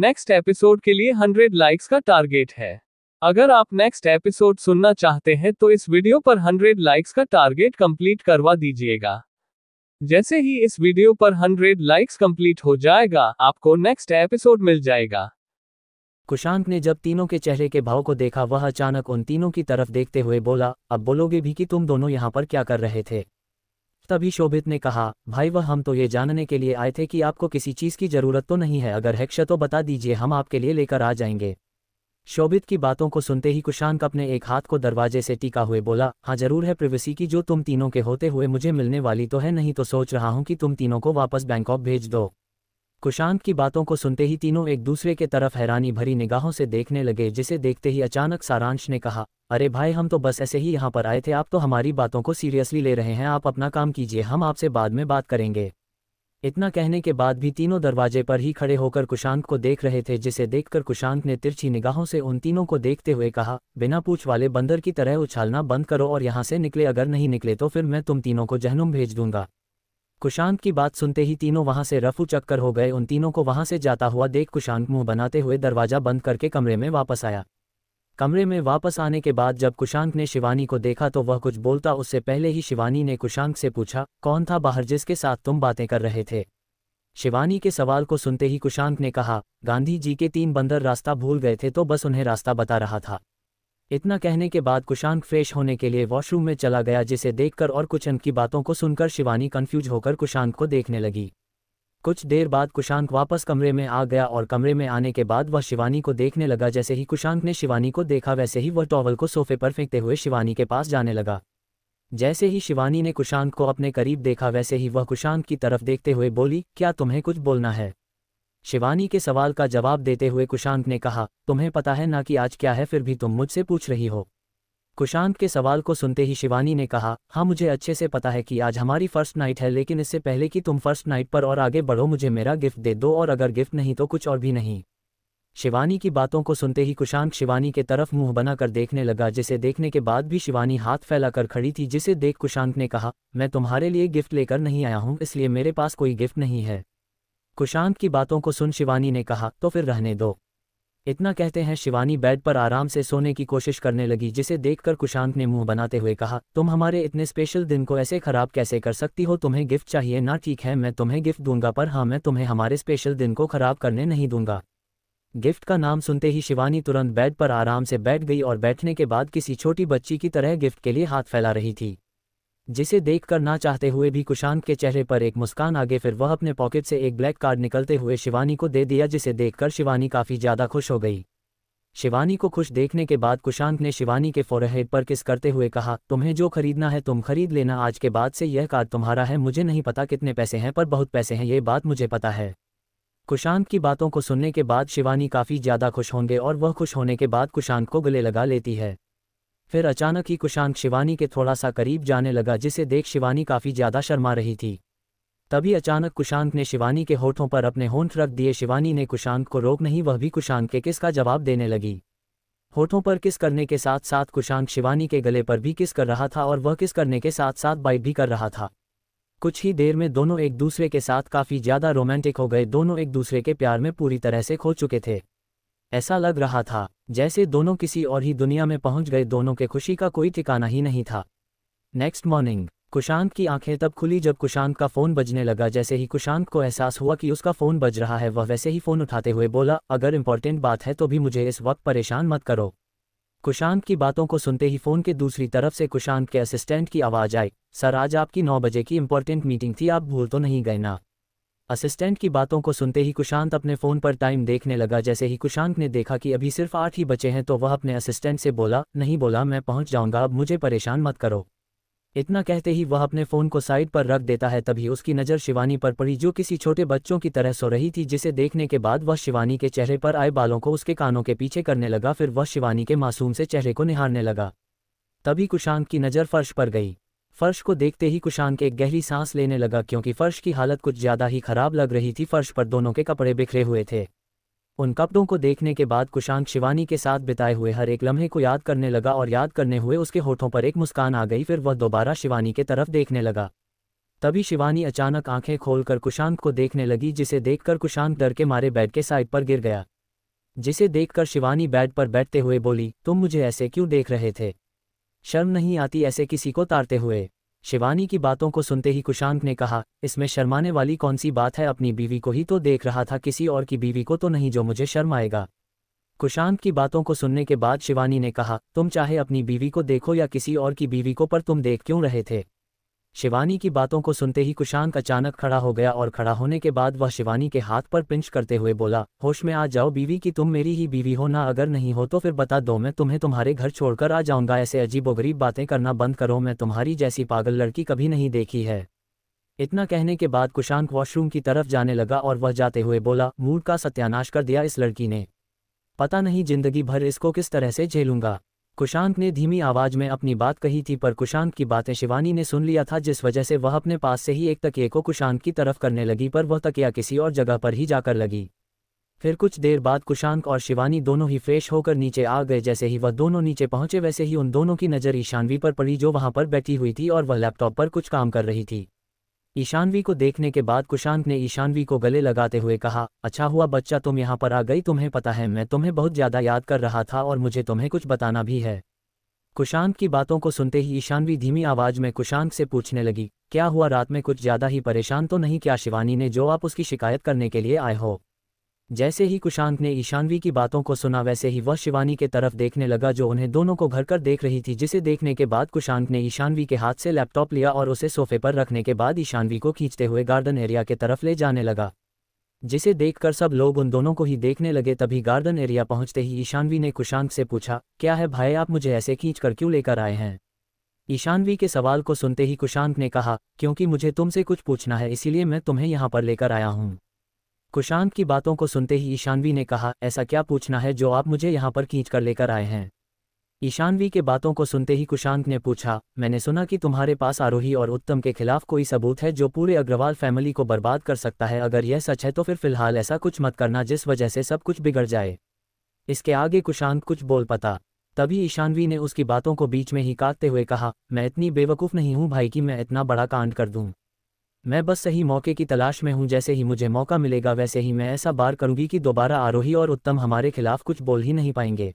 next episode के लिए 100 likes का टारगेट है अगर आप नेक्स्ट एपिसोड सुनना चाहते हैं तो इस वीडियो पर 100 लाइक्स का टारगेट कंप्लीट करवा दीजिएगा जैसे ही इस वीडियो पर 100 लाइक्स कंप्लीट हो जाएगा आपको नेक्स्ट एपिसोड मिल जाएगा कुशांत ने जब तीनों के चेहरे के भाव को देखा वह अचानक उन तीनों की तरफ देखते हुए बोला अब बोलोगे भी कि तुम दोनों यहाँ पर क्या कर रहे थे तभी शोभित ने कहा भाई वह हम तो ये जानने के लिए आए थे कि आपको किसी चीज़ की ज़रूरत तो नहीं है अगर हैक्ष तो बता दीजिए हम आपके लिए लेकर आ जाएंगे शोभित की बातों को सुनते ही कुशांक अपने एक हाथ को दरवाजे से टीका हुए बोला हाँ जरूर है प्रिवेसी की जो तुम तीनों के होते हुए मुझे मिलने वाली तो है नहीं तो सोच रहा हूँ कि तुम तीनों को वापस बैंकॉक भेज दो कुशांत की बातों को सुनते ही तीनों एक दूसरे के तरफ हैरानी भरी निगाहों से देखने लगे जिसे देखते ही अचानक सारांश ने कहा अरे भाई हम तो बस ऐसे ही यहाँ पर आए थे आप तो हमारी बातों को सीरियसली ले रहे हैं आप अपना काम कीजिए हम आपसे बाद में बात करेंगे इतना कहने के बाद भी तीनों दरवाजे पर ही खड़े होकर कुशांत को देख रहे थे जिसे देखकर कुशांत ने तिरछी निगाहों से उन तीनों को देखते हुए कहा बिना पूछ वाले बंदर की तरह उछालना बंद करो और यहाँ से निकले अगर नहीं निकले तो फिर मैं तुम तीनों को जहनुम भेज दूंगा कुशांत की बात सुनते ही तीनों वहां से रफू चक्कर हो गए उन तीनों को वहां से जाता हुआ देख कुशांत मुंह बनाते हुए दरवाजा बंद करके कमरे में वापस आया कमरे में वापस आने के बाद जब कुशांक ने शिवानी को देखा तो वह कुछ बोलता उससे पहले ही शिवानी ने कुशांक से पूछा कौन था बाहर जिसके साथ तुम बातें कर रहे थे शिवानी के सवाल को सुनते ही कुशांक ने कहा गांधी जी के तीन बंदर रास्ता भूल गए थे तो बस उन्हें रास्ता बता रहा था इतना कहने के बाद कुशांक फ्रेश होने के लिए वॉशरूम में चला गया जिसे देखकर और कुछ की बातों को सुनकर शिवानी कंफ्यूज होकर कुशांक को देखने लगी कुछ देर बाद कुशांक वापस कमरे में आ गया और कमरे में आने के बाद वह शिवानी को देखने लगा जैसे ही कुशांक ने शिवानी को देखा वैसे ही वह टॉवल को सोफे पर फेंकते हुए शिवानी के पास जाने लगा जैसे ही शिवानी ने कुशांक को अपने करीब देखा वैसे ही वह कुशांक की तरफ देखते हुए बोली क्या तुम्हें कुछ बोलना है शिवानी के सवाल का जवाब देते हुए कुशांत ने कहा तुम्हें पता है ना कि आज क्या है फिर भी तुम मुझसे पूछ रही हो कुशांत के सवाल को सुनते ही शिवानी ने कहा हाँ मुझे अच्छे से पता है कि आज हमारी फर्स्ट नाइट है लेकिन इससे पहले कि तुम फर्स्ट नाइट पर और आगे बढ़ो मुझे मेरा गिफ्ट दे दो और अगर गिफ्ट नहीं तो कुछ और भी नहीं शिवानी की बातों को सुनते ही कुशांत शिवानी के तरफ मुंह बनाकर देखने लगा जिसे देखने के बाद भी शिवानी हाथ फैलाकर खड़ी थी जिसे देख कुशांत ने कहा मैं तुम्हारे लिए गिफ्ट लेकर नहीं आया हूं इसलिए मेरे पास कोई गिफ्ट नहीं है कुशांत की बातों को सुन शिवानी ने कहा तो फिर रहने दो इतना कहते हैं शिवानी बेड पर आराम से सोने की कोशिश करने लगी जिसे देखकर कुशांत ने मुंह बनाते हुए कहा तुम हमारे इतने स्पेशल दिन को ऐसे खराब कैसे कर सकती हो तुम्हें गिफ्ट चाहिए ना ठीक है मैं तुम्हें गिफ्ट दूंगा पर हाँ मैं तुम्हें हमारे स्पेशल दिन को खराब करने नहीं दूंगा गिफ्ट का नाम सुनते ही शिवानी तुरंत बेड पर आराम से बैठ गई और बैठने के बाद किसी छोटी बच्ची की तरह गिफ्ट के लिए हाथ फैला रही थी जिसे देखकर ना चाहते हुए भी कुशांत के चेहरे पर एक मुस्कान आगे फिर वह अपने पॉकेट से एक ब्लैक कार्ड निकलते हुए शिवानी को दे दिया जिसे देखकर शिवानी काफ़ी ज़्यादा खुश हो गई शिवानी को खुश देखने के बाद कुशांत ने शिवानी के फोरहेड पर किस करते हुए कहा तुम्हें जो खरीदना है तुम खरीद लेना आज के बाद से यह कार्ड तुम्हारा है मुझे नहीं पता कितने पैसे हैं पर बहुत पैसे हैं ये बात मुझे पता है कुशांत की बातों को सुनने के बाद शिवानी काफ़ी ज़्यादा खुश होंगे और वह खुश होने के बाद कुशांत को गले लगा लेती है फिर अचानक ही कुशांक शिवानी के थोड़ा सा करीब जाने लगा जिसे देख शिवानी काफ़ी ज़्यादा शर्मा रही थी तभी अचानक कुशांक ने शिवानी के होठों पर अपने होंठ रख दिए शिवानी ने कुशांक को रोक नहीं वह भी कुशांक के किस का जवाब देने लगी होठों पर किस करने के साथ साथ कुशांक शिवानी के गले पर भी किस कर रहा था और वह किस करने के साथ साथ बाइट भी कर रहा था कुछ ही देर में दोनों एक दूसरे के साथ काफ़ी ज़्यादा रोमांटिक हो गए दोनों एक दूसरे के प्यार में पूरी तरह से खो चुके थे ऐसा लग रहा था जैसे दोनों किसी और ही दुनिया में पहुंच गए दोनों के खुशी का कोई ठिकाना ही नहीं था नेक्स्ट मॉर्निंग कुशांत की आंखें तब खुली जब कुशांत का फ़ोन बजने लगा जैसे ही कुशांत को एहसास हुआ कि उसका फ़ोन बज रहा है वह वैसे ही फ़ोन उठाते हुए बोला अगर इम्पोर्टेंट बात है तो भी मुझे इस वक्त परेशान मत करो कुशांत की बातों को सुनते ही फ़ोन के दूसरी तरफ से कुशांत के असिस्टेंट की आवाज़ आई सर आज आपकी नौ बजे की इम्पोर्टेंट मीटिंग थी आप भूल तो नहीं गए ना असिस्टेंट की बातों को सुनते ही कुशांत अपने फ़ोन पर टाइम देखने लगा जैसे ही कुशांत ने देखा कि अभी सिर्फ आठ ही बचे हैं तो वह अपने असिस्टेंट से बोला नहीं बोला मैं पहुंच जाऊंगा अब मुझे परेशान मत करो इतना कहते ही वह अपने फ़ोन को साइड पर रख देता है तभी उसकी नज़र शिवानी पर पड़ी जो किसी छोटे बच्चों की तरह सो रही थी जिसे देखने के बाद वह शिवानी के चेहरे पर आए बालों को उसके कानों के पीछे करने लगा फिर वह शिवानी के मासूम से चेहरे को निहारने लगा तभी कुशांत की नज़र फर्श पर गई फर्श को देखते ही कुशांक एक गहरी सांस लेने लगा क्योंकि फर्श की हालत कुछ ज्यादा ही खराब लग रही थी फर्श पर दोनों के कपड़े बिखरे हुए थे उन कपड़ों को देखने के बाद कुशांक शिवानी के साथ बिताए हुए हर एक लम्हे को याद करने लगा और याद करने हुए उसके होठों पर एक मुस्कान आ गई फिर वह दोबारा शिवानी के तरफ देखने लगा तभी शिवानी अचानक आंखें खोलकर कुशांक को देखने लगी जिसे देखकर कुशांक डर के मारे बेड के साइड पर गिर गया जिसे देखकर शिवानी बेड पर बैठते हुए बोली तुम मुझे ऐसे क्यों देख रहे थे शर्म नहीं आती ऐसे किसी को तारते हुए शिवानी की बातों को सुनते ही कुशांक ने कहा इसमें शर्माने वाली कौन सी बात है अपनी बीवी को ही तो देख रहा था किसी और की बीवी को तो नहीं जो मुझे शर्म आएगा कुशांक की बातों को सुनने के बाद शिवानी ने कहा तुम चाहे अपनी बीवी को देखो या किसी और की बीवी को पर तुम देख क्यों रहे थे शिवानी की बातों को सुनते ही कुशांक अचानक खड़ा हो गया और खड़ा होने के बाद वह शिवानी के हाथ पर पिंच करते हुए बोला होश में आ जाओ बीवी कि तुम मेरी ही बीवी हो ना अगर नहीं हो तो फिर बता दो मैं तुम्हें तुम्हारे घर छोड़कर आ जाऊंगा ऐसे अजीबोगरीब बातें करना बंद करो मैं तुम्हारी जैसी पागल लड़की कभी नहीं देखी है इतना कहने के बाद कुशांक वॉशरूम की तरफ जाने लगा और वह जाते हुए बोला मूड का सत्यानाश कर दिया इस लड़की ने पता नहीं जिंदगी भर इसको किस तरह से झेलूंगा कुशांत ने धीमी आवाज में अपनी बात कही थी पर कुशांत की बातें शिवानी ने सुन लिया था जिस वजह से वह अपने पास से ही एक तकिए को कुशांत की तरफ करने लगी पर वह तकिया किसी और जगह पर ही जाकर लगी फिर कुछ देर बाद कुशांत और शिवानी दोनों ही फ्रेश होकर नीचे आ गए जैसे ही वह दोनों नीचे पहुंचे वैसे ही उन दोनों की नज़र ईशानवी पर पड़ी जो वहां पर बैठी हुई थी और वह लैपटॉप पर कुछ काम कर रही थी ईशानवी को देखने के बाद कुशांत ने ईशानवी को गले लगाते हुए कहा अच्छा हुआ बच्चा तुम यहाँ पर आ गई तुम्हें पता है मैं तुम्हें बहुत ज्यादा याद कर रहा था और मुझे तुम्हें कुछ बताना भी है कुशांत की बातों को सुनते ही ईशानवी धीमी आवाज में कुशांत से पूछने लगी क्या हुआ रात में कुछ ज्यादा ही परेशान तो नहीं क्या शिवानी ने जो आप उसकी शिकायत करने के लिए आए हो जैसे ही कुशांत ने ईशानवी की बातों को सुना वैसे ही वह शिवानी के तरफ देखने लगा जो उन्हें दोनों को घर कर देख रही थी जिसे देखने के बाद कुशांत ने ईशानवी के हाथ से लैपटॉप लिया और उसे सोफे पर रखने के बाद ईशानवी को खींचते हुए गार्डन एरिया के तरफ ले जाने लगा जिसे देखकर सब लोग उन दोनों को ही देखने लगे तभी गार्डन एरिया पहुंचते ही ईशानवी ने कुशांत से पूछा क्या है भाई आप मुझे ऐसे खींच कर क्यों लेकर आए हैं ईशानवी के सवाल को सुनते ही कुशांत ने कहा क्योंकि मुझे तुमसे कुछ पूछना है इसीलिए मैं तुम्हें यहाँ पर लेकर आया हूँ कुशांत की बातों को सुनते ही ईशानवी ने कहा ऐसा क्या पूछना है जो आप मुझे यहाँ पर खींच कर लेकर आए हैं ईशानवी के बातों को सुनते ही कुशांत ने पूछा मैंने सुना कि तुम्हारे पास आरोही और उत्तम के खिलाफ कोई सबूत है जो पूरे अग्रवाल फैमिली को बर्बाद कर सकता है अगर यह सच है तो फिर फिलहाल ऐसा कुछ मत करना जिस वजह से सब कुछ बिगड़ जाए इसके आगे कुशांत कुछ बोल पता तभी ईशानवी ने उसकी बातों को बीच में ही काटते हुए कहा मैं इतनी बेवकूफ़ नहीं हूँ भाई कि मैं इतना बड़ा कांड कर दूँ मैं बस सही मौके की तलाश में हूं जैसे ही मुझे मौका मिलेगा वैसे ही मैं ऐसा बार करूंगी कि दोबारा आरोही और उत्तम हमारे खिलाफ कुछ बोल ही नहीं पाएंगे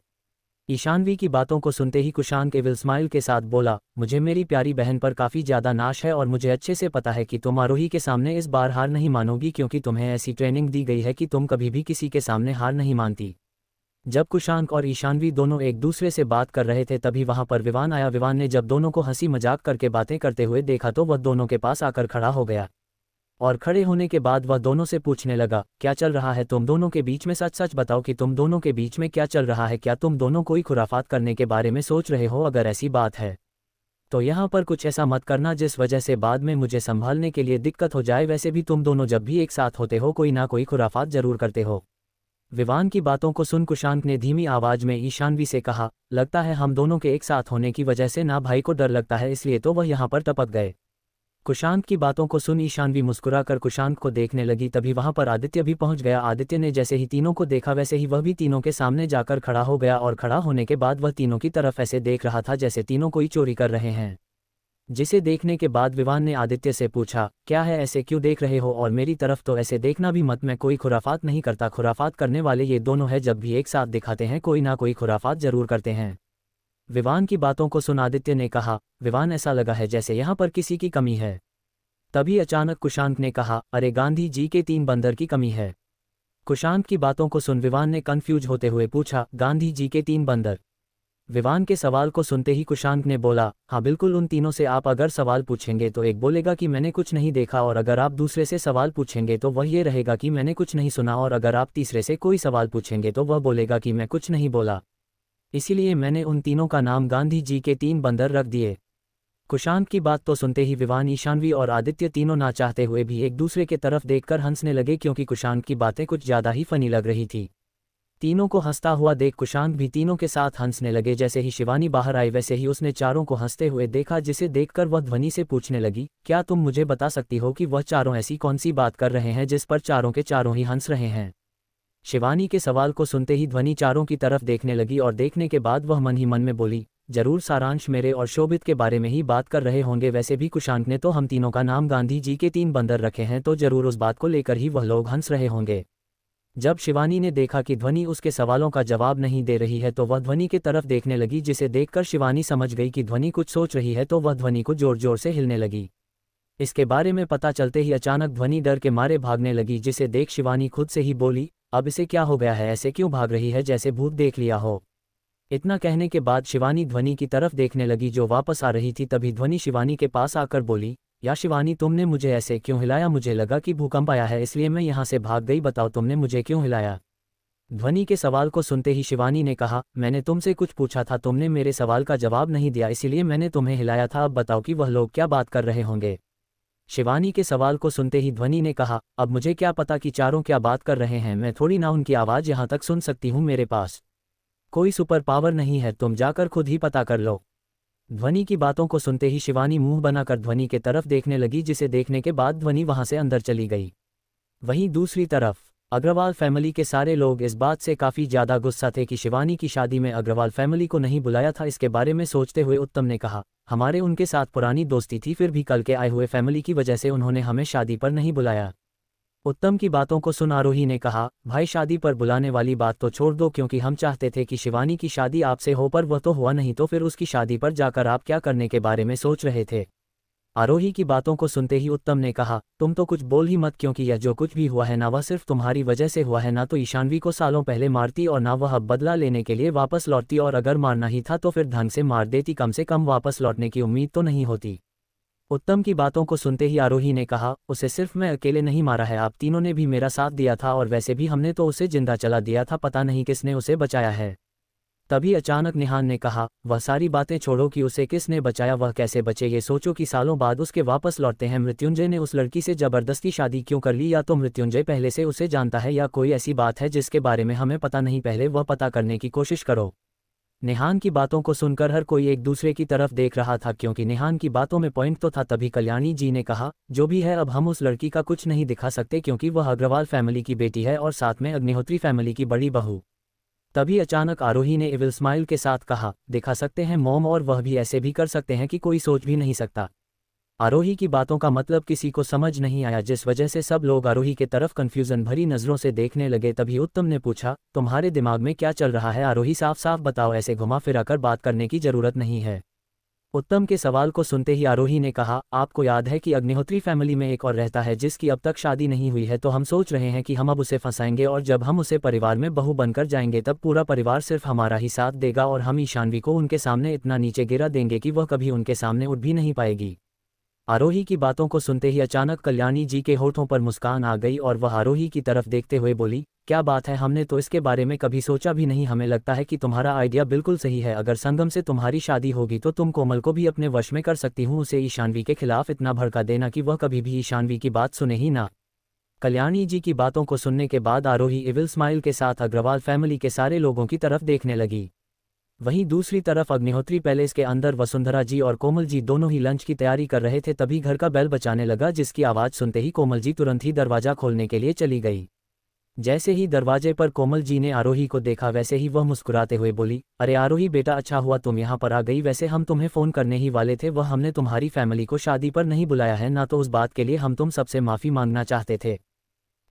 ईशानवी की बातों को सुनते ही कुशान केवल स्माइल के साथ बोला मुझे मेरी प्यारी बहन पर काफ़ी ज़्यादा नाश है और मुझे अच्छे से पता है कि तुम आरोही के सामने इस बार हार नहीं मानोगी क्योंकि तुम्हें ऐसी ट्रेनिंग दी गई है कि तुम कभी भी किसी के सामने हार नहीं मानती जब कुशांक और ईशानवी दोनों एक दूसरे से बात कर रहे थे तभी वहां पर विवान आया विवान ने जब दोनों को हंसी मजाक करके बातें करते हुए देखा तो वह दोनों के पास आकर खड़ा हो गया और खड़े होने के बाद वह दोनों से पूछने लगा क्या चल रहा है तुम दोनों के बीच में सच सच बताओ कि तुम दोनों के बीच में क्या चल रहा है क्या तुम दोनों कोई खुराफात करने के बारे में सोच रहे हो अगर ऐसी बात है तो यहाँ पर कुछ ऐसा मत करना जिस वजह से बाद में मुझे संभालने के लिए दिक्कत हो जाए वैसे भी तुम दोनों जब भी एक साथ होते हो कोई ना कोई खुराफात जरूर करते हो विवान की बातों को सुन कुशांत ने धीमी आवाज में ईशानवी से कहा लगता है हम दोनों के एक साथ होने की वजह से ना भाई को डर लगता है इसलिए तो वह यहाँ पर टपक गए कुशांत की बातों को सुन ईशानवी मुस्कुरा कर कुशांत को देखने लगी तभी वहां पर आदित्य भी पहुंच गया आदित्य ने जैसे ही तीनों को देखा वैसे ही वह भी तीनों के सामने जाकर खड़ा हो गया और खड़ा होने के बाद वह तीनों की तरफ ऐसे देख रहा था जैसे तीनों कोई चोरी कर रहे हैं जिसे देखने के बाद विवान ने आदित्य से पूछा क्या है ऐसे क्यों देख रहे हो और मेरी तरफ तो ऐसे देखना भी मत मैं कोई खुराफात नहीं करता खुराफात करने वाले ये दोनों है जब भी एक साथ दिखाते हैं कोई ना कोई खुराफात जरूर करते हैं विवान की बातों को सुन आदित्य ने कहा विवान ऐसा लगा है जैसे यहाँ पर किसी की कमी है तभी अचानक कुशांत ने कहा अरे गांधी जी के तीन बंदर की कमी है कुशांत की बातों को सुन विवान ने कन्फ्यूज होते हुए पूछा गांधी जी के तीन बंदर विवान के सवाल को सुनते ही कुशांक ने बोला हाँ बिल्कुल उन तीनों से आप अगर सवाल पूछेंगे तो एक बोलेगा कि मैंने कुछ नहीं देखा और अगर आप दूसरे से सवाल पूछेंगे तो वह ये रहेगा कि मैंने कुछ नहीं सुना और अगर आप तीसरे से कोई सवाल पूछेंगे तो वह बोलेगा कि मैं कुछ नहीं बोला इसीलिए मैंने उन तीनों का नाम गांधी जी के तीन बंदर रख दिए कुशांत की बात तो सुनते ही विवान ईशानवी और आदित्य तीनों ना चाहते हुए भी एक दूसरे के तरफ देखकर हंसने लगे क्योंकि कुशांत की बातें कुछ ज़्यादा ही फनी लग रही थी तीनों को हंसता हुआ देख कुशांत भी तीनों के साथ हंसने लगे जैसे ही शिवानी बाहर आई वैसे ही उसने चारों को हंसते हुए देखा जिसे देखकर वह ध्वनि से पूछने लगी क्या तुम मुझे बता सकती हो कि वह चारों ऐसी कौन सी बात कर रहे हैं जिस पर चारों के चारों ही हंस रहे हैं शिवानी के सवाल को सुनते ही ध्वनि चारों की तरफ देखने लगी और देखने के बाद वह मन ही मन में बोली जरूर सारांश मेरे और शोभित के बारे में ही बात कर रहे होंगे वैसे भी कुशांत ने तो हम तीनों का नाम गांधी जी के तीन बंदर रखे हैं तो जरूर उस बात को लेकर ही वह लोग हंस रहे होंगे जब शिवानी ने देखा कि ध्वनि उसके सवालों का जवाब नहीं दे रही है तो वह ध्वनि की तरफ देखने लगी जिसे देखकर शिवानी समझ गई कि ध्वनि कुछ सोच रही है तो वह ध्वनि को जोर जोर से हिलने लगी इसके बारे में पता चलते ही अचानक ध्वनि डर के मारे भागने लगी जिसे देख शिवानी खुद से ही बोली अब इसे क्या हो गया है ऐसे क्यों भाग रही है जैसे भूत देख लिया हो इतना कहने के बाद शिवानी ध्वनि की तरफ देखने लगी जो वापस आ रही थी तभी ध्वनि शिवानी के पास आकर बोली या शिवानी तुमने मुझे ऐसे क्यों हिलाया मुझे लगा कि भूकंप आया है इसलिए मैं यहां से भाग गई बताओ तुमने मुझे क्यों हिलाया ध्वनि के सवाल को सुनते ही शिवानी ने कहा मैंने तुमसे कुछ पूछा था तुमने मेरे सवाल का जवाब नहीं दिया इसलिए मैंने तुम्हें हिलाया था अब बताओ कि वह लोग क्या बात कर रहे होंगे शिवानी के सवाल को सुनते ही ध्वनि ने कहा अब मुझे क्या पता कि चारों क्या बात कर रहे हैं मैं थोड़ी ना उनकी आवाज़ यहाँ तक सुन सकती हूँ मेरे पास कोई सुपर पावर नहीं है तुम जाकर खुद ही पता कर लो ध्वनि की बातों को सुनते ही शिवानी मुंह बनाकर ध्वनि के तरफ देखने लगी जिसे देखने के बाद ध्वनि वहां से अंदर चली गई वहीं दूसरी तरफ अग्रवाल फैमिली के सारे लोग इस बात से काफ़ी ज़्यादा गुस्सा थे कि शिवानी की शादी में अग्रवाल फैमिली को नहीं बुलाया था इसके बारे में सोचते हुए उत्तम ने कहा हमारे उनके साथ पुरानी दोस्ती थी फिर भी कल के आए हुए फैमिली की वजह से उन्होंने हमें शादी पर नहीं बुलाया उत्तम की बातों को सुन आरोही ने कहा भाई शादी पर बुलाने वाली बात तो छोड़ दो क्योंकि हम चाहते थे कि शिवानी की शादी आपसे हो पर वह तो हुआ नहीं तो फिर उसकी शादी पर जाकर आप क्या करने के बारे में सोच रहे थे आरोही की बातों को सुनते ही उत्तम ने कहा तुम तो कुछ बोल ही मत क्योंकि यह जो कुछ भी हुआ है ना वह सिर्फ तुम्हारी वजह से हुआ है ना तो ईशानवी को सालों पहले मारती और ना वह अब बदला लेने के लिए वापस लौटती और अगर मारना ही था तो फिर ढंग से मार देती कम से कम वापस लौटने की उम्मीद तो नहीं होती उत्तम की बातों को सुनते ही आरोही ने कहा उसे सिर्फ मैं अकेले नहीं मारा है आप तीनों ने भी मेरा साथ दिया था और वैसे भी हमने तो उसे जिंदा चला दिया था पता नहीं किसने उसे बचाया है तभी अचानक निहान ने कहा वह सारी बातें छोड़ो कि उसे किसने बचाया वह कैसे बचे ये सोचो कि सालों बाद उसके वापस लौटते हैं मृत्युंजय ने उस लड़की से जबरदस्ती शादी क्यों कर ली या तो मृत्युंजय पहले से उसे जानता है या कोई ऐसी बात है जिसके बारे में हमें पता नहीं पहले वह पता करने की कोशिश करो नेहान की बातों को सुनकर हर कोई एक दूसरे की तरफ देख रहा था क्योंकि नेहान की बातों में पॉइंट तो था तभी कल्याणी जी ने कहा जो भी है अब हम उस लड़की का कुछ नहीं दिखा सकते क्योंकि वह अग्रवाल फैमिली की बेटी है और साथ में अग्निहोत्री फैमिली की बड़ी बहू तभी अचानक आरोही ने एविल स्माइल के साथ कहा दिखा सकते हैं मोम और वह भी ऐसे भी कर सकते हैं कि कोई सोच भी नहीं सकता आरोही की बातों का मतलब किसी को समझ नहीं आया जिस वजह से सब लोग आरोही के तरफ कन्फ्यूजन भरी नजरों से देखने लगे तभी उत्तम ने पूछा तुम्हारे दिमाग में क्या चल रहा है आरोही साफ साफ बताओ ऐसे घुमा फिरा कर बात करने की जरूरत नहीं है उत्तम के सवाल को सुनते ही आरोही ने कहा आपको याद है कि अग्निहोत्री फैमिली में एक और रहता है जिसकी अब तक शादी नहीं हुई है तो हम सोच रहे हैं कि हम अब उसे फंसाएंगे और जब हम उसे परिवार में बहू बनकर जाएंगे तब पूरा परिवार सिर्फ हमारा ही साथ देगा और हम ईशानवी को उनके सामने इतना नीचे गिरा देंगे कि वह कभी उनके सामने उठ भी नहीं पाएगी आरोही की बातों को सुनते ही अचानक कल्याणी जी के होठों पर मुस्कान आ गई और वह आरोही की तरफ देखते हुए बोली क्या बात है हमने तो इसके बारे में कभी सोचा भी नहीं हमें लगता है कि तुम्हारा आइडिया बिल्कुल सही है अगर संगम से तुम्हारी शादी होगी तो तुम कोमल को भी अपने वश में कर सकती हूँ उसे ईशानवी के खिलाफ इतना भड़का देना कि वह कभी भी ईशानवी की बात सुने ही ना कल्याणी जी की बातों को सुनने के बाद आरोही इविल स्माइल के साथ अग्रवाल फैमिली के सारे लोगों की तरफ देखने लगी वहीं दूसरी तरफ अग्निहोत्री पैलेस के अंदर वसुंधरा जी और कोमल जी दोनों ही लंच की तैयारी कर रहे थे तभी घर का बैल बचाने लगा जिसकी आवाज़ सुनते ही कोमल जी तुरंत ही दरवाज़ा खोलने के लिए चली गई जैसे ही दरवाजे पर कोमल जी ने आरोही को देखा वैसे ही वह मुस्कुराते हुए बोली अरे आरोही बेटा अच्छा हुआ तुम यहाँ पर आ गई वैसे हम तुम्हें फ़ोन करने ही वाले थे वह हमने तुम्हारी फैमिली को शादी पर नहीं बुलाया है ना तो उस बात के लिए हम तुम सबसे माफ़ी मांगना चाहते थे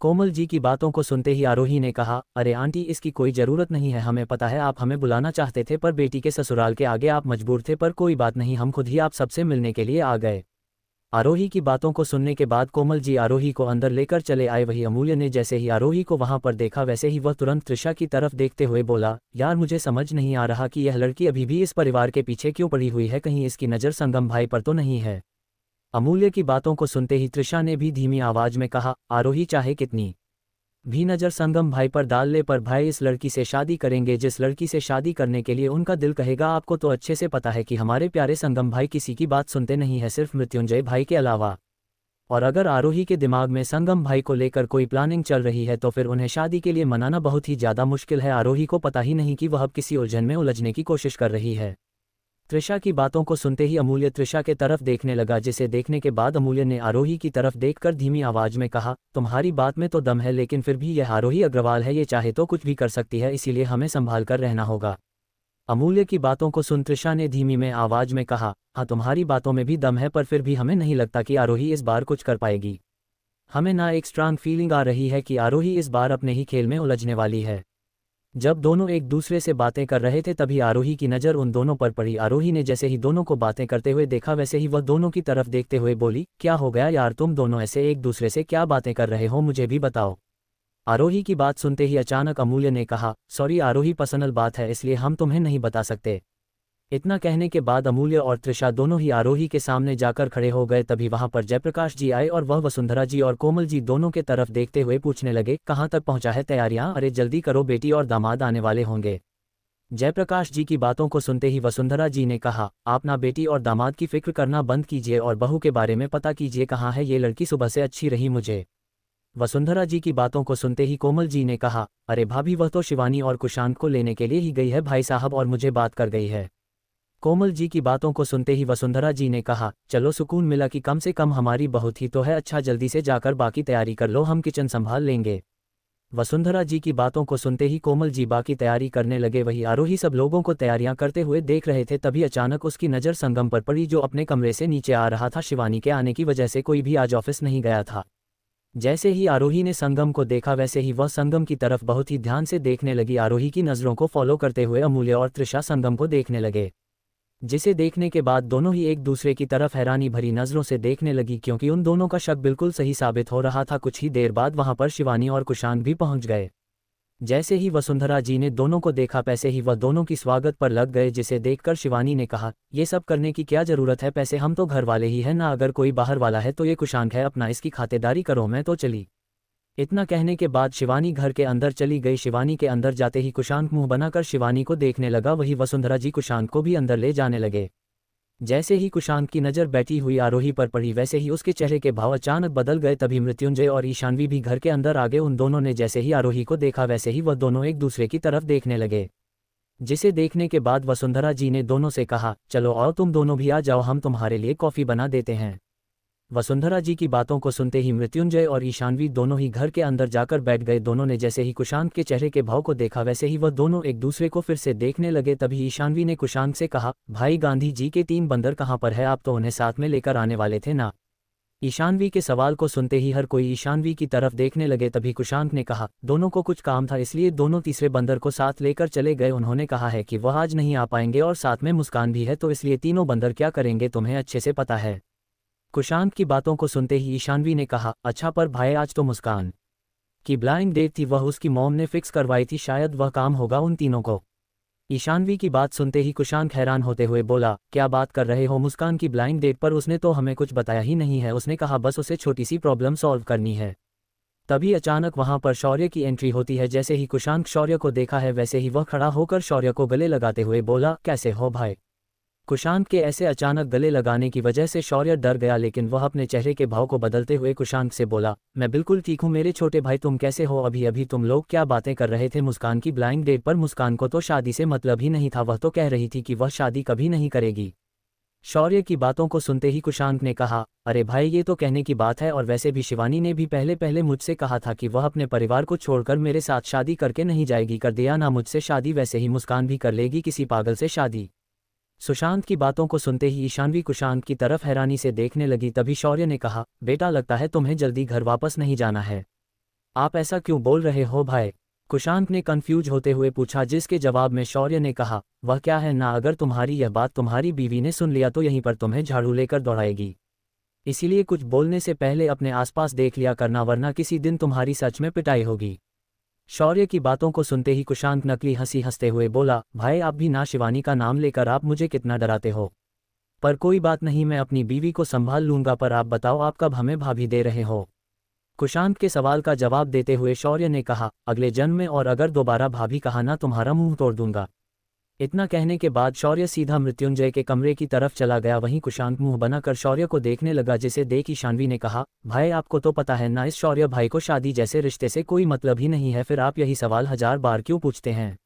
कोमल जी की बातों को सुनते ही आरोही ने कहा अरे आंटी इसकी कोई ज़रूरत नहीं है हमें पता है आप हमें बुलाना चाहते थे पर बेटी के ससुराल के आगे आप मजबूर थे पर कोई बात नहीं हम खुद ही आप सबसे मिलने के लिए आ गए आरोही की बातों को सुनने के बाद कोमल जी आरोही को अंदर लेकर चले आए वही अमूल्य ने जैसे ही आरोही को वहां पर देखा वैसे ही वह तुरंत त्रिषा की तरफ देखते हुए बोला यार मुझे समझ नहीं आ रहा कि यह लड़की अभी भी इस परिवार के पीछे क्यों पड़ी हुई है कहीं इसकी नज़र संगम भाई पर तो नहीं है अमूल्य की बातों को सुनते ही त्रिषा ने भी धीमी आवाज में कहा आरोही चाहे कितनी भी नज़र संगम भाई पर डाल ले पर भाई इस लड़की से शादी करेंगे जिस लड़की से शादी करने के लिए उनका दिल कहेगा आपको तो अच्छे से पता है कि हमारे प्यारे संगम भाई किसी की बात सुनते नहीं है सिर्फ मृत्युंजय भाई के अलावा और अगर आरोही के दिमाग में संगम भाई को लेकर कोई प्लानिंग चल रही है तो फिर उन्हें शादी के लिए मनाना बहुत ही ज़्यादा मुश्किल है आरोही को पता ही नहीं कि वह अब किसी उलझन में उलझने की कोशिश कर रही है त्रिशा की बातों को सुनते ही अमूल्य त्रिशा के तरफ देखने लगा जिसे देखने के बाद अमूल्य ने आरोही की तरफ देखकर धीमी आवाज में कहा तुम्हारी बात में तो दम है लेकिन फिर भी यह आरोही अग्रवाल है ये चाहे तो कुछ भी कर सकती है इसीलिए हमें संभाल कर रहना होगा अमूल्य की बातों को सुन त्रिशा ने धीमी में आवाज में कहा हाँ तुम्हारी बातों में भी दम है पर फिर भी हमें नहीं लगता कि आरोही इस बार कुछ कर पाएगी हमें ना एक स्ट्रांग फीलिंग आ रही है कि आरोही इस बार अपने ही खेल में उलझने वाली है जब दोनों एक दूसरे से बातें कर रहे थे तभी आरोही की नज़र उन दोनों पर पड़ी आरोही ने जैसे ही दोनों को बातें करते हुए देखा वैसे ही वह दोनों की तरफ देखते हुए बोली क्या हो गया यार तुम दोनों ऐसे एक दूसरे से क्या बातें कर रहे हो मुझे भी बताओ आरोही की बात सुनते ही अचानक अमूल्य ने कहा सॉरी आरोही पर्सनल बात है इसलिए हम तुम्हें नहीं बता सकते इतना कहने के बाद अमूल्य और त्रिषा दोनों ही आरोही के सामने जाकर खड़े हो गए तभी वहां पर जयप्रकाश जी आए और वह वसुंधरा जी और कोमल जी दोनों के तरफ देखते हुए पूछने लगे कहाँ तक पहुंचा है तैयारियां अरे जल्दी करो बेटी और दामाद आने वाले होंगे जयप्रकाश जी की बातों को सुनते ही वसुंधरा जी ने कहा आप ना बेटी और दामाद की फिक्र करना बंद कीजिए और बहू के बारे में पता कीजिए कहाँ है ये लड़की सुबह से अच्छी रही मुझे वसुंधरा जी की बातों को सुनते ही कोमल जी ने कहा अरे भाभी वह तो शिवानी और कुशांत को लेने के लिए ही गई है भाई साहब और मुझे बात कर गई है कोमल जी की बातों को सुनते ही वसुंधरा जी ने कहा चलो सुकून मिला कि कम से कम हमारी बहुत ही तो है अच्छा जल्दी से जाकर बाकी तैयारी कर लो हम किचन संभाल लेंगे वसुंधरा जी की बातों को सुनते ही कोमल जी बाकी तैयारी करने लगे वही आरोही सब लोगों को तैयारियां करते हुए देख रहे थे तभी अचानक उसकी नज़र संगम पर पड़ी जो अपने कमरे से नीचे आ रहा था शिवानी के आने की वजह से कोई भी आज ऑफिस नहीं गया था जैसे ही आरोही ने संगम को देखा वैसे ही वह संगम की तरफ बहुत ही ध्यान से देखने लगी आरोही की नज़रों को फॉलो करते हुए अमूल्य और त्रिषा संगम को देखने लगे जिसे देखने के बाद दोनों ही एक दूसरे की तरफ हैरानी भरी नज़रों से देखने लगी क्योंकि उन दोनों का शक बिल्कुल सही साबित हो रहा था कुछ ही देर बाद वहां पर शिवानी और कुशांग भी पहुंच गए जैसे ही वसुंधरा जी ने दोनों को देखा पैसे ही वह दोनों की स्वागत पर लग गए जिसे देखकर शिवानी ने कहा ये सब करने की क्या जरूरत है पैसे हम तो घर वाले ही हैं ना अगर कोई बाहर वाला है तो ये कुशांक है अपना इसकी खातेदारी करो मैं तो चली इतना कहने के बाद शिवानी घर के अंदर चली गई शिवानी के अंदर जाते ही कुशांक मुंह बनाकर शिवानी को देखने लगा वही वसुंधरा जी कुशांक को भी अंदर ले जाने लगे जैसे ही कुशांत की नज़र बैठी हुई आरोही पर पड़ी वैसे ही उसके चेहरे के भाव अचानक बदल गए तभी मृत्युंजय और ईशानवी भी घर के अंदर आ गए उन दोनों ने जैसे ही आरोही को देखा वैसे ही वह दोनों एक दूसरे की तरफ देखने लगे जिसे देखने के बाद वसुंधरा जी ने दोनों से कहा चलो और तुम दोनों भी आ जाओ हम तुम्हारे लिए कॉफ़ी बना देते हैं वसुंधरा जी की बातों को सुनते ही मृत्युंजय और ईशानवी दोनों ही घर के अंदर जाकर बैठ गए दोनों ने जैसे ही कुशांत के चेहरे के भाव को देखा वैसे ही वह दोनों एक दूसरे को फिर से देखने लगे तभी ईशानवी ने कुशांत से कहा भाई गांधी जी के तीन बंदर कहाँ पर है आप तो उन्हें साथ में लेकर आने वाले थे ना ईशानवी के सवाल को सुनते ही हर कोई ईशानवी की तरफ देखने लगे तभी कुशांत ने कहा दोनों को कुछ काम था इसलिए दोनों तीसरे बंदर को साथ लेकर चले गए उन्होंने कहा है कि वह आज नहीं आ पाएंगे और साथ में मुस्कान भी है तो इसलिए तीनों बंदर क्या करेंगे तुम्हें अच्छे से पता है कुशांत की बातों को सुनते ही ईशानवी ने कहा अच्छा पर भाई आज तो मुस्कान की ब्लाइंड डेट थी वह उसकी मोम ने फिक्स करवाई थी शायद वह काम होगा उन तीनों को ईशानवी की बात सुनते ही कुशांत हैरान होते हुए बोला क्या बात कर रहे हो मुस्कान की ब्लाइंड डेट पर उसने तो हमें कुछ बताया ही नहीं है उसने कहा बस उसे छोटी सी प्रॉब्लम सॉल्व करनी है तभी अचानक वहां पर शौर्य की एंट्री होती है जैसे ही कुशांत शौर्य को देखा है वैसे ही वह खड़ा होकर शौर्य को गले लगाते हुए बोला कैसे हो भाई कुशांत के ऐसे अचानक गले लगाने की वजह से शौर्य डर गया लेकिन वह अपने चेहरे के भाव को बदलते हुए कुशांत से बोला मैं बिल्कुल ठीक हूँ मेरे छोटे भाई तुम कैसे हो अभी अभी तुम लोग क्या बातें कर रहे थे मुस्कान की ब्लाइंड डेट पर मुस्कान को तो शादी से मतलब ही नहीं था वह तो कह रही थी कि वह शादी कभी नहीं करेगी शौर्य की बातों को सुनते ही कुशांत ने कहा अरे भाई ये तो कहने की बात है और वैसे भी शिवानी ने भी पहले पहले मुझसे कहा था कि वह अपने परिवार को छोड़कर मेरे साथ शादी करके नहीं जाएगी कर दिया ना मुझसे शादी वैसे ही मुस्कान भी कर लेगी किसी पागल से शादी सुशांत की बातों को सुनते ही ईशानवी कुशांत की तरफ हैरानी से देखने लगी तभी शौर्य ने कहा बेटा लगता है तुम्हें जल्दी घर वापस नहीं जाना है आप ऐसा क्यों बोल रहे हो भाई कुशांत ने कन्फ्यूज होते हुए पूछा जिसके जवाब में शौर्य ने कहा वह क्या है ना अगर तुम्हारी यह बात तुम्हारी बीवी ने सुन लिया तो यहीं पर तुम्हें झाड़ू लेकर दौड़ाएगी इसीलिए कुछ बोलने से पहले अपने आसपास देख लिया करना वरना किसी दिन तुम्हारी सच में पिटाई होगी शौर्य की बातों को सुनते ही कुशांत नकली हंसी हंसते हुए बोला भाई आप भी ना शिवानी का नाम लेकर आप मुझे कितना डराते हो पर कोई बात नहीं मैं अपनी बीवी को संभाल लूंगा पर आप बताओ आप कब हमें भाभी दे रहे हो कुशांत के सवाल का जवाब देते हुए शौर्य ने कहा अगले जन्म में और अगर दोबारा भाभी कहा ना तुम्हारा मुंह तोड़ दूंगा इतना कहने के बाद शौर्य सीधा मृत्युंजय के कमरे की तरफ चला गया वहीं कुशांक मुंह बनाकर शौर्य को देखने लगा जिसे देख ईशानवी ने कहा भाई आपको तो पता है ना इस शौर्य भाई को शादी जैसे रिश्ते से कोई मतलब ही नहीं है फिर आप यही सवाल हजार बार क्यों पूछते हैं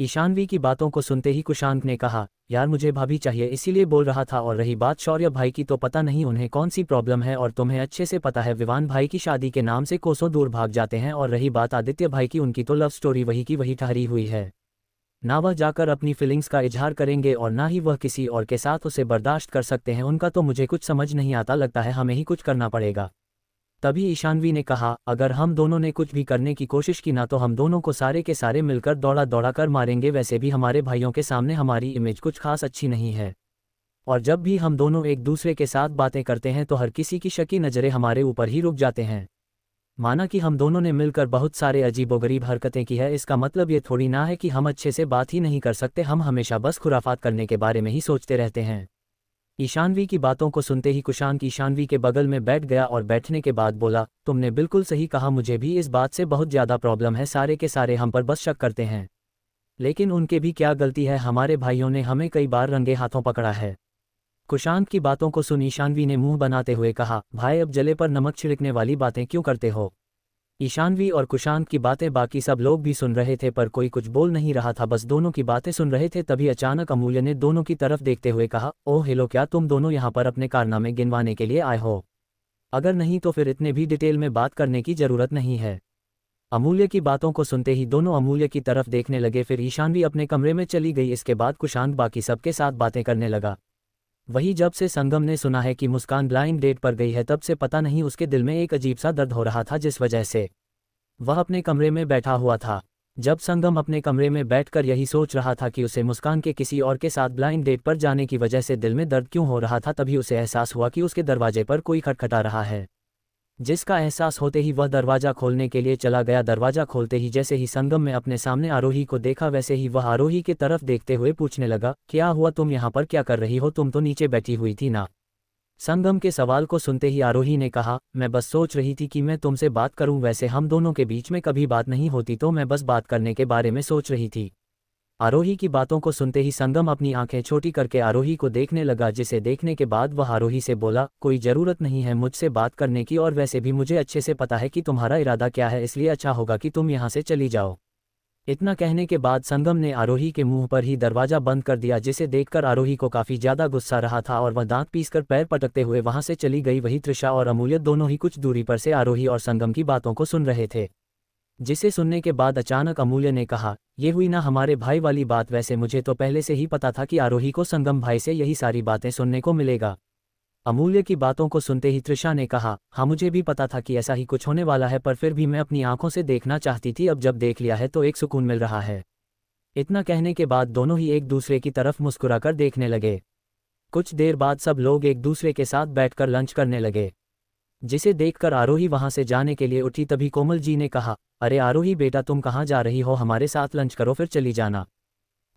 ईशानवी की बातों को सुनते ही कुशांक ने कहा यार मुझे भाभी चाहिए इसीलिए बोल रहा था और रही बात शौर्य भाई की तो पता नहीं उन्हें कौन सी प्रॉब्लम है और तुम्हें अच्छे से पता है विवान भाई की शादी के नाम से कोसों दूर भाग जाते हैं और रही बात आदित्य भाई की उनकी तो लव स्टोरी वही की वही ठहरी हुई है ना वह जाकर अपनी फीलिंग्स का इजहार करेंगे और ना ही वह किसी और के साथ उसे बर्दाश्त कर सकते हैं उनका तो मुझे कुछ समझ नहीं आता लगता है हमें ही कुछ करना पड़ेगा तभी ईशानवी ने कहा अगर हम दोनों ने कुछ भी करने की कोशिश की ना तो हम दोनों को सारे के सारे मिलकर दौड़ा दौड़ा कर मारेंगे वैसे भी हमारे भाइयों के सामने हमारी इमेज कुछ खास अच्छी नहीं है और जब भी हम दोनों एक दूसरे के साथ बातें करते हैं तो हर किसी की शकी नज़रें हमारे ऊपर ही रुक जाते हैं माना कि हम दोनों ने मिलकर बहुत सारे अजीबोगरीब हरकतें की है इसका मतलब ये थोड़ी ना है कि हम अच्छे से बात ही नहीं कर सकते हम हमेशा बस खुराफात करने के बारे में ही सोचते रहते हैं ईशानवी की बातों को सुनते ही कुशांत ईशानवी के बगल में बैठ गया और बैठने के बाद बोला तुमने बिल्कुल सही कहा मुझे भी इस बात से बहुत ज़्यादा प्रॉब्लम है सारे के सारे हम पर बस शक करते हैं लेकिन उनके भी क्या गलती है हमारे भाइयों ने हमें कई बार रंगे हाथों पकड़ा है कुशांत की बातों को सुन ईशानवी ने मुंह बनाते हुए कहा भाई अब जले पर नमक छिड़कने वाली बातें क्यों करते हो ईशानवी और कुशांत की बातें बाकी सब लोग भी सुन रहे थे पर कोई कुछ बोल नहीं रहा था बस दोनों की बातें सुन रहे थे तभी अचानक अमूल्य ने दोनों की तरफ देखते हुए कहा ओह हेलो क्या तुम दोनों यहाँ पर अपने कारनामे गिनवाने के लिए आए हो अगर नहीं तो फिर इतने भी डिटेल में बात करने की जरूरत नहीं है अमूल्य की बातों को सुनते ही दोनों अमूल्य की तरफ देखने लगे फिर ईशानवी अपने कमरे में चली गई इसके बाद कुशांत बाकी सबके साथ बातें करने लगा वहीं जब से संगम ने सुना है कि मुस्कान ब्लाइंड डेट पर गई है तब से पता नहीं उसके दिल में एक अजीब सा दर्द हो रहा था जिस वजह से वह अपने कमरे में बैठा हुआ था जब संगम अपने कमरे में बैठकर यही सोच रहा था कि उसे मुस्कान के किसी और के साथ ब्लाइंड डेट पर जाने की वजह से दिल में दर्द क्यों हो रहा था तभी उसे एहसास हुआ कि उसके दरवाजे पर कोई खटखटा रहा है जिसका एहसास होते ही वह दरवाज़ा खोलने के लिए चला गया दरवाज़ा खोलते ही जैसे ही संगम में अपने सामने आरोही को देखा वैसे ही वह आरोही की तरफ देखते हुए पूछने लगा क्या हुआ तुम यहाँ पर क्या कर रही हो तुम तो नीचे बैठी हुई थी ना संगम के सवाल को सुनते ही आरोही ने कहा मैं बस सोच रही थी कि मैं तुमसे बात करूं वैसे हम दोनों के बीच में कभी बात नहीं होती तो मैं बस बात करने के बारे में सोच रही थी आरोही की बातों को सुनते ही संगम अपनी आंखें छोटी करके आरोही को देखने लगा जिसे देखने के बाद वह आरोही से बोला कोई ज़रूरत नहीं है मुझसे बात करने की और वैसे भी मुझे अच्छे से पता है कि तुम्हारा इरादा क्या है इसलिए अच्छा होगा कि तुम यहां से चली जाओ इतना कहने के बाद संगम ने आरोही के मुंह पर ही दरवाज़ा बंद कर दिया जिसे देखकर आरोही को काफ़ी ज़्यादा गुस्सा रहा था और वह दांत पीसकर पैर पटकते हुए वहां से चली गई वही त्रिषा और अमूल्य दोनों ही कुछ दूरी पर से आरोही और संगम की बातों को सुन रहे थे जिसे सुनने के बाद अचानक अमूल्य ने कहा ये हुई ना हमारे भाई वाली बात वैसे मुझे तो पहले से ही पता था कि आरोही को संगम भाई से यही सारी बातें सुनने को मिलेगा अमूल्य की बातों को सुनते ही त्रिषा ने कहा हाँ मुझे भी पता था कि ऐसा ही कुछ होने वाला है पर फिर भी मैं अपनी आंखों से देखना चाहती थी अब जब देख लिया है तो एक सुकून मिल रहा है इतना कहने के बाद दोनों ही एक दूसरे की तरफ मुस्कुराकर देखने लगे कुछ देर बाद सब लोग एक दूसरे के साथ बैठकर लंच करने लगे जिसे देखकर आरोही वहां से जाने के लिए उठी तभी कोमल जी ने कहा अरे आरोही बेटा तुम कहाँ जा रही हो हमारे साथ लंच करो फिर चली जाना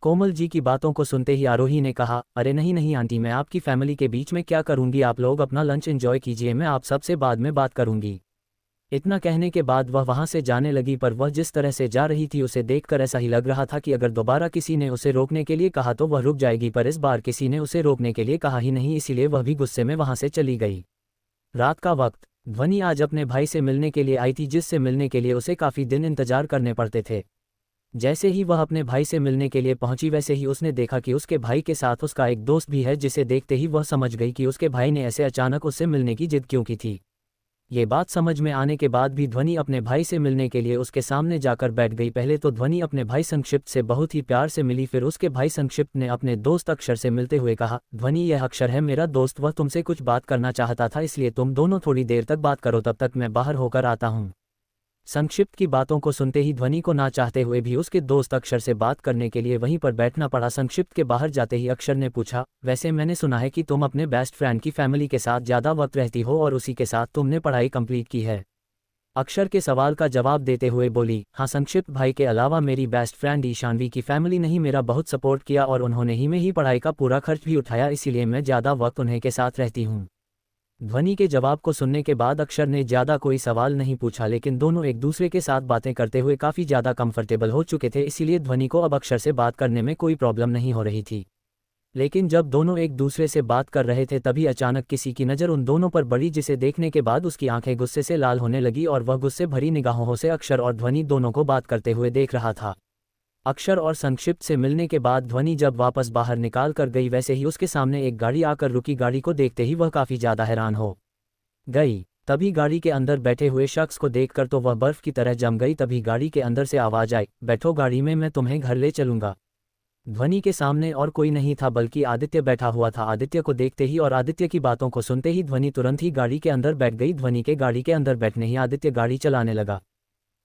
कोमल जी की बातों को सुनते ही आरोही ने कहा अरे नहीं नहीं आंटी मैं आपकी फैमिली के बीच में क्या करूंगी आप लोग अपना लंच एंजॉय कीजिए मैं आप सबसे बाद में बात करूंगी इतना कहने के बाद वह वहां से जाने लगी पर वह जिस तरह से जा रही थी उसे देखकर ऐसा ही लग रहा था कि अगर दोबारा किसी ने उसे रोकने के लिए कहा तो वह रुक जाएगी पर इस बार किसी ने उसे रोकने के लिए कहा ही नहीं इसीलिए वह भी गुस्से में वहां से चली गई रात का वक्त ध्वनि आज अपने भाई से मिलने के लिए आई थी जिससे मिलने के लिए उसे काफ़ी दिन इंतजार करने पड़ते थे जैसे ही वह अपने भाई से मिलने के लिए पहुंची वैसे ही उसने देखा कि उसके भाई के साथ उसका एक दोस्त भी है जिसे देखते ही वह समझ गई कि उसके भाई ने ऐसे अचानक उससे मिलने की जिद क्यों की थी ये बात समझ में आने के बाद भी ध्वनि अपने भाई से मिलने के लिए उसके सामने जाकर बैठ गई पहले तो ध्वनि अपने भाई संक्षिप्त से बहुत ही प्यार से मिली फिर उसके भाई संक्षिप्त ने अपने दोस्त अक्षर से मिलते हुए कहा ध्वनि यह अक्षर है मेरा दोस्त वह तुमसे कुछ बात करना चाहता था इसलिए तुम दोनों थोड़ी देर तक बात करो तब तक मैं बाहर होकर आता हूँ संक्षिप्त की बातों को सुनते ही ध्वनि को ना चाहते हुए भी उसके दोस्त अक्षर से बात करने के लिए वहीं पर बैठना पड़ा संक्षिप्त के बाहर जाते ही अक्षर ने पूछा वैसे मैंने सुना है कि तुम अपने बेस्ट फ्रेंड की फैमिली के साथ ज़्यादा वक्त रहती हो और उसी के साथ तुमने पढ़ाई कम्प्लीट की है अक्षर के सवाल का जवाब देते हुए बोली हाँ संक्षिप्त भाई के अलावा मेरी बेस्ट फ्रेंड ईशानवी की फैमिली ने ही मेरा बहुत सपोर्ट किया और उन्होंने ही में ही पढ़ाई का पूरा खर्च भी उठाया इसीलिए मैं ज़्यादा वक्त उन्हें के साथ रहती हूँ ध्वनि के जवाब को सुनने के बाद अक्षर ने ज़्यादा कोई सवाल नहीं पूछा लेकिन दोनों एक दूसरे के साथ बातें करते हुए काफ़ी ज़्यादा कंफर्टेबल हो चुके थे इसीलिए ध्वनि को अब अक्षर से बात करने में कोई प्रॉब्लम नहीं हो रही थी लेकिन जब दोनों एक दूसरे से बात कर रहे थे तभी अचानक किसी की नज़र उन दोनों पर बड़ी जिसे देखने के बाद उसकी आंखें गुस्से से लाल होने लगी और वह गुस्से भरी निगाहों से अक्षर और ध्वनि दोनों को बात करते हुए देख रहा था अक्षर और संक्षिप्त से मिलने के बाद ध्वनि जब वापस बाहर निकाल कर गई वैसे ही उसके सामने एक गाड़ी आकर रुकी गाड़ी को देखते ही वह काफ़ी ज़्यादा हैरान हो गई तभी गाड़ी के अंदर बैठे हुए शख्स को देखकर तो वह बर्फ की तरह जम गई तभी गाड़ी के अंदर से आवाज आई बैठो गाड़ी में मैं तुम्हें घर ले चलूंगा ध्वनि के सामने और कोई नहीं था बल्कि आदित्य बैठा हुआ था आदित्य को देखते ही और आदित्य की बातों को सुनते ही ध्वनि तुरंत ही गाड़ी के अंदर बैठ गई ध्वनि के गाड़ी के अंदर बैठने ही आदित्य गाड़ी चलाने लगा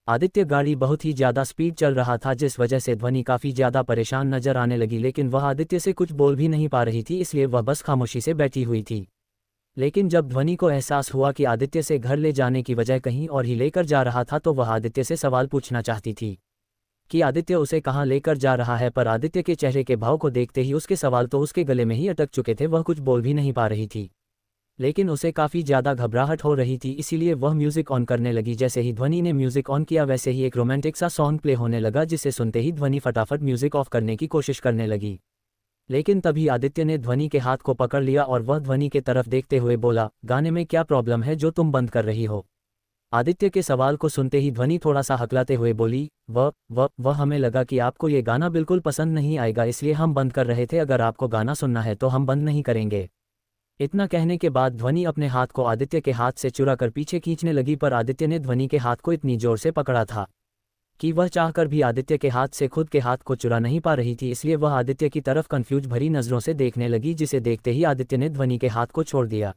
आदित्य गाड़ी बहुत ही ज़्यादा स्पीड चल रहा था जिस वजह से ध्वनि काफ़ी ज़्यादा परेशान नजर आने लगी लेकिन वह आदित्य से कुछ बोल भी नहीं पा रही थी इसलिए वह बस खामोशी से बैठी हुई थी लेकिन जब ध्वनि को एहसास हुआ कि आदित्य से घर ले जाने की वजह कहीं और ही लेकर जा रहा था तो वह आदित्य से सवाल पूछना चाहती थी कि आदित्य उसे कहाँ लेकर जा रहा है पर आदित्य के चेहरे के भाव को देखते ही उसके सवाल तो उसके गले में ही अटक चुके थे वह कुछ बोल भी नहीं पा रही थी लेकिन उसे काफ़ी ज़्यादा घबराहट हो रही थी इसीलिए वह म्यूज़िक ऑन करने लगी जैसे ही ध्वनि ने म्यूज़िक ऑन किया वैसे ही एक रोमांटिक सा सॉन्ग प्ले होने लगा जिसे सुनते ही ध्वनि फटाफट म्यूज़िक ऑफ करने की कोशिश करने लगी लेकिन तभी आदित्य ने ध्वनि के हाथ को पकड़ लिया और वह ध्वनि के तरफ देखते हुए बोला गाने में क्या प्रॉब्लम है जो तुम बंद कर रही हो आदित्य के सवाल को सुनते ही ध्वनि थोड़ा सा हकलाते हुए बोली वह वह वह हमें लगा कि आपको ये गाना बिल्कुल पसंद नहीं आएगा इसलिए हम बंद कर रहे थे अगर आपको गाना सुनना है तो हम बंद नहीं करेंगे इतना कहने के बाद ध्वनि अपने हाथ को आदित्य के हाथ से चुरा कर पीछे खींचने लगी पर आदित्य ने ध्वनि के हाथ को इतनी जोर से पकड़ा था कि वह चाहकर भी आदित्य के हाथ से खुद के हाथ को चुरा नहीं पा रही थी इसलिए वह आदित्य की तरफ कन्फ्यूज भरी नजरों से देखने लगी जिसे देखते ही आदित्य ने ध्वनि के हाथ को छोड़ दिया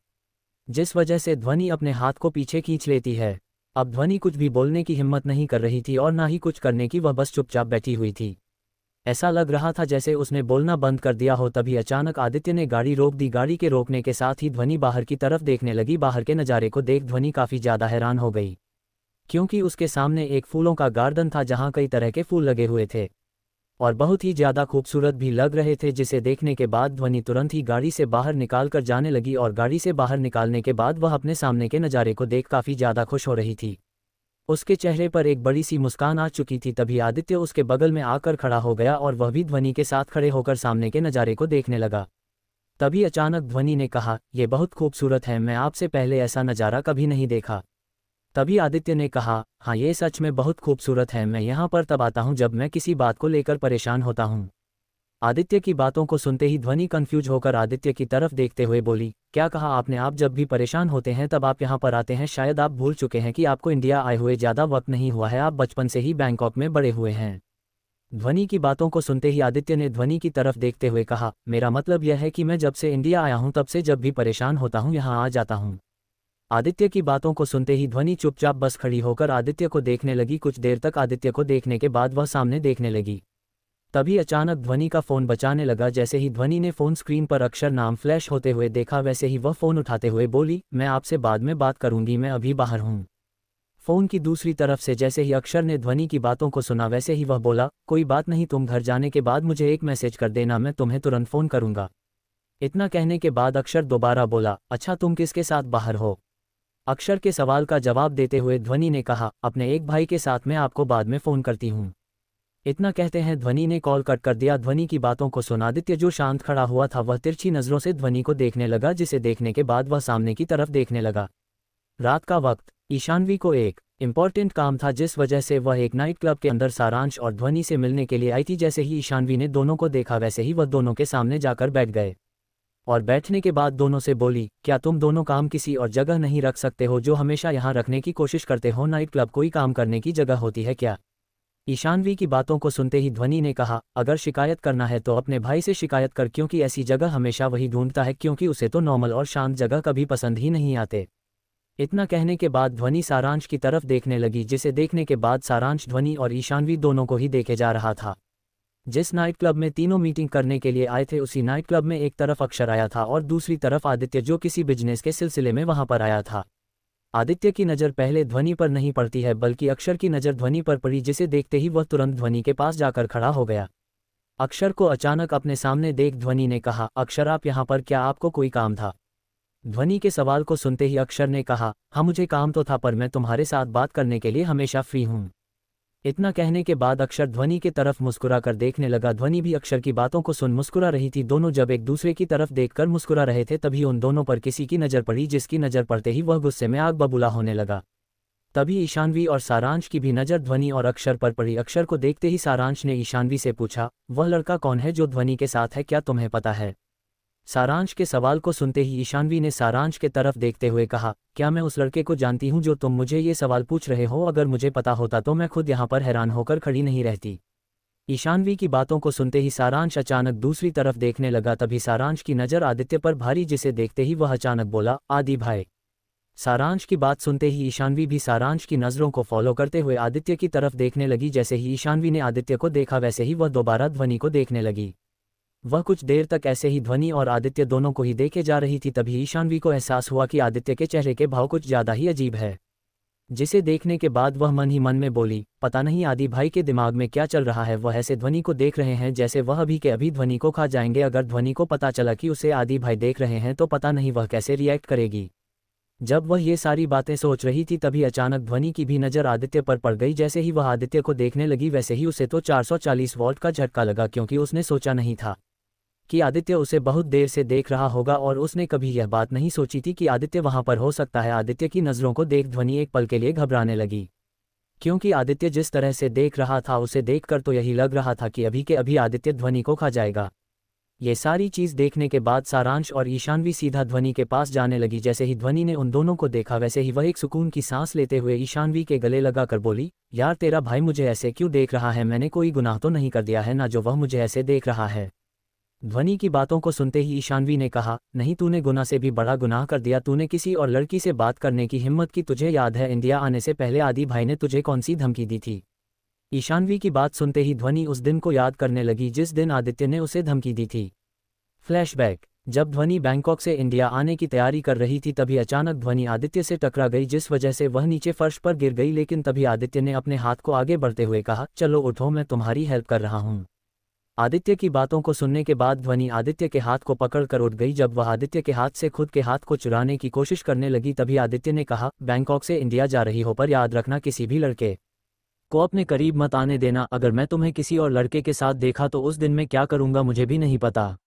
जिस वजह से ध्वनि अपने हाथ को पीछे खींच लेती है अब ध्वनि कुछ भी बोलने की हिम्मत नहीं कर रही थी और ना ही कुछ करने की वह बस चुपचाप बैठी हुई थी ऐसा लग रहा था जैसे उसने बोलना बंद कर दिया हो तभी अचानक आदित्य ने गाड़ी रोक दी गाड़ी के रोकने के साथ ही ध्वनि बाहर की तरफ देखने लगी बाहर के नज़ारे को देख ध्वनि काफ़ी ज़्यादा हैरान हो गई क्योंकि उसके सामने एक फूलों का गार्डन था जहाँ कई तरह के फूल लगे हुए थे और बहुत ही ज़्यादा खूबसूरत भी लग रहे थे जिसे देखने के बाद ध्वनि तुरंत ही गाड़ी से बाहर निकाल कर जाने लगी और गाड़ी से बाहर निकालने के बाद वह अपने सामने के नज़ारे को देख काफ़ी ज़्यादा खुश हो रही थी उसके चेहरे पर एक बड़ी सी मुस्कान आ चुकी थी तभी आदित्य उसके बगल में आकर खड़ा हो गया और वह भी ध्वनि के साथ खड़े होकर सामने के नज़ारे को देखने लगा तभी अचानक ध्वनि ने कहा ये बहुत खूबसूरत है मैं आपसे पहले ऐसा नज़ारा कभी नहीं देखा तभी आदित्य ने कहा हाँ ये सच में बहुत खूबसूरत है मैं यहाँ पर तब आता हूँ जब मैं किसी बात को लेकर परेशान होता हूँ आदित्य की बातों को सुनते ही ध्वनि कन्फ्यूज होकर आदित्य की तरफ देखते हुए बोली क्या कहा आपने आप जब भी परेशान होते हैं तब आप यहाँ पर आते हैं शायद आप भूल चुके हैं कि आपको इंडिया आए हुए ज़्यादा वक्त नहीं हुआ है आप बचपन से ही बैंकॉक में बड़े हुए हैं ध्वनि की बातों को सुनते ही आदित्य ने ध्वनि की तरफ देखते हुए कहा मेरा मतलब यह है कि मैं जब से इंडिया आया हूं तब से जब भी परेशान होता हूँ यहाँ आ जाता हूँ आदित्य की बातों को सुनते ही ध्वनि चुपचाप बस खड़ी होकर आदित्य को देखने लगी कुछ देर तक आदित्य को देखने के बाद वह सामने देखने लगी तभी अचानक ध्वनि का फोन बचाने लगा जैसे ही ध्वनि ने फोन स्क्रीन पर अक्षर नाम फ्लैश होते हुए देखा वैसे ही वह फोन उठाते हुए बोली मैं आपसे बाद में बात करूंगी मैं अभी बाहर हूं फोन की दूसरी तरफ से जैसे ही अक्षर ने ध्वनि की बातों को सुना वैसे ही वह बोला कोई बात नहीं तुम घर जाने के बाद मुझे एक मैसेज कर देना मैं तुम्हें तुरंत फोन करूंगा इतना कहने के बाद अक्षर दोबारा बोला अच्छा तुम किसके साथ बाहर हो अक्षर के सवाल का जवाब देते हुए ध्वनि ने कहा अपने एक भाई के साथ मैं आपको बाद में फोन करती हूँ इतना कहते हैं ध्वनि ने कॉल कट कर दिया ध्वनि की बातों को सुनादित्य जो शांत खड़ा हुआ था वह तिरछी नजरों से ध्वनि को देखने लगा जिसे देखने के बाद वह सामने की तरफ देखने लगा रात का वक्त ईशानवी को एक इम्पॉर्टेंट काम था जिस वजह से वह एक नाइट क्लब के अंदर सारांश और ध्वनि से मिलने के लिए आई थी जैसे ही ईशानवी ने दोनों को देखा वैसे ही वह दोनों के सामने जाकर बैठ गए और बैठने के बाद दोनों से बोली क्या तुम दोनों काम किसी और जगह नहीं रख सकते हो जो हमेशा यहाँ रखने की कोशिश करते हो नाइट क्लब कोई काम करने की जगह होती है क्या ईशानवी की बातों को सुनते ही ध्वनि ने कहा अगर शिकायत करना है तो अपने भाई से शिकायत कर क्योंकि ऐसी जगह हमेशा वही ढूंढता है क्योंकि उसे तो नॉर्मल और शांत जगह कभी पसंद ही नहीं आते इतना कहने के बाद ध्वनि सारांश की तरफ देखने लगी जिसे देखने के बाद सारांश ध्वनि और ईशानवी दोनों को ही देखे जा रहा था जिस नाइट क्लब में तीनों मीटिंग करने के लिए आए थे उसी नाइट क्लब में एक तरफ अक्षर आया था और दूसरी तरफ आदित्य जो किसी बिजनेस के सिलसिले में वहां पर आया था आदित्य की नज़र पहले ध्वनि पर नहीं पड़ती है बल्कि अक्षर की नज़र ध्वनि पर पड़ी जिसे देखते ही वह तुरंत ध्वनि के पास जाकर खड़ा हो गया अक्षर को अचानक अपने सामने देख ध्वनि ने कहा अक्षर आप यहाँ पर क्या आपको कोई काम था ध्वनि के सवाल को सुनते ही अक्षर ने कहा हाँ मुझे काम तो था पर मैं तुम्हारे साथ बात करने के लिए हमेशा फ्री हूँ इतना कहने के बाद अक्षर ध्वनि के तरफ मुस्कुरा कर देखने लगा ध्वनि भी अक्षर की बातों को सुन मुस्कुरा रही थी दोनों जब एक दूसरे की तरफ देखकर मुस्कुरा रहे थे तभी उन दोनों पर किसी की नज़र पड़ी जिसकी नज़र पड़ते ही वह गुस्से में आग बबूला होने लगा तभी ईशानवी और सारांश की भी नज़र ध्वनि और अक्षर पर पड़ी अक्षर को देखते ही सारांश ने ईशानवी से पूछा वह लड़का कौन है जो ध्वनि के साथ है क्या तुम्हें पता है सारांश के सवाल को सुनते ही ईशानवी ने सारांश के तरफ देखते हुए कहा क्या मैं उस लड़के को जानती हूं जो तुम मुझे ये सवाल पूछ रहे हो अगर मुझे पता होता तो मैं खुद यहां पर हैरान होकर खड़ी नहीं रहती ईशानवी की बातों को सुनते ही सारांश अचानक दूसरी तरफ देखने लगा तभी सारांश की नज़र आदित्य पर भारी जिसे देखते ही वह अचानक बोला आदि भाई सारांश की बात सुनते ही ईशानवी भी सारांश की नज़रों को फॉलो करते हुए आदित्य की तरफ देखने लगी जैसे ही ईशानवी ने आदित्य को देखा वैसे ही वह दोबारा ध्वनि को देखने लगी वह कुछ देर तक ऐसे ही ध्वनि और आदित्य दोनों को ही देखे जा रही थी तभी ईशानवी को एहसास हुआ कि आदित्य के चेहरे के भाव कुछ ज्यादा ही अजीब है जिसे देखने के बाद वह मन ही मन में बोली पता नहीं आदि भाई के दिमाग में क्या चल रहा है वह ऐसे ध्वनि को देख रहे हैं जैसे वह अभी के अभी ध्वनि को खा जाएंगे अगर ध्वनि को पता चला कि उसे आदि भाई देख रहे हैं तो पता नहीं वह कैसे रिएक्ट करेगी जब वह ये सारी बातें सोच रही थी तभी अचानक ध्वनि की भी नज़र आदित्य पर पड़ गई जैसे ही वह आदित्य को देखने लगी वैसे ही उसे तो 440 वोल्ट का झटका लगा क्योंकि उसने सोचा नहीं था कि आदित्य उसे बहुत देर से देख रहा होगा और उसने कभी यह बात नहीं सोची थी कि आदित्य वहां पर हो सकता है आदित्य की नज़रों को देख ध्वनि एक पल के लिए घबराने लगी क्योंकि आदित्य जिस तरह से देख रहा था उसे देखकर तो यही लग रहा था कि अभी के अभी आदित्य ध्वनि को खा जाएगा ये सारी चीज़ देखने के बाद सारांश और ईशानवी सीधा ध्वनि के पास जाने लगी जैसे ही ध्वनि ने उन दोनों को देखा वैसे ही वह एक सुकून की सांस लेते हुए ईशानवी के गले लगाकर बोली यार तेरा भाई मुझे ऐसे क्यों देख रहा है मैंने कोई गुनाह तो नहीं कर दिया है ना जो वह मुझे ऐसे देख रहा है ध्वनि की बातों को सुनते ही ईशानवी ने कहा नहीं तूने गुना से भी बड़ा गुनाह कर दिया तूने किसी और लड़की से बात करने की हिम्मत की तुझे याद है इंडिया आने से पहले आदि भाई ने तुझे कौन सी धमकी दी थी ईशानवी की बात सुनते ही ध्वनि उस दिन को याद करने लगी जिस दिन आदित्य ने उसे धमकी दी थी फ्लैशबैक जब ध्वनि बैंकॉक से इंडिया आने की तैयारी कर रही थी तभी अचानक ध्वनि आदित्य से टकरा गई जिस वजह से वह नीचे फर्श पर गिर गई लेकिन तभी आदित्य ने अपने हाथ को आगे बढ़ते हुए कहा चलो उठो मैं तुम्हारी हेल्प कर रहा हूँ आदित्य की बातों को सुनने के बाद ध्वनि आदित्य के हाथ को पकड़कर उठ गई जब वह आदित्य के हाथ से खुद के हाथ को चुराने की कोशिश करने लगी तभी आदित्य ने कहा बैंकॉक से इंडिया जा रही हो पर याद रखना किसी भी लड़के को अपने करीब मत आने देना अगर मैं तुम्हें किसी और लड़के के साथ देखा तो उस दिन मैं क्या करूंगा मुझे भी नहीं पता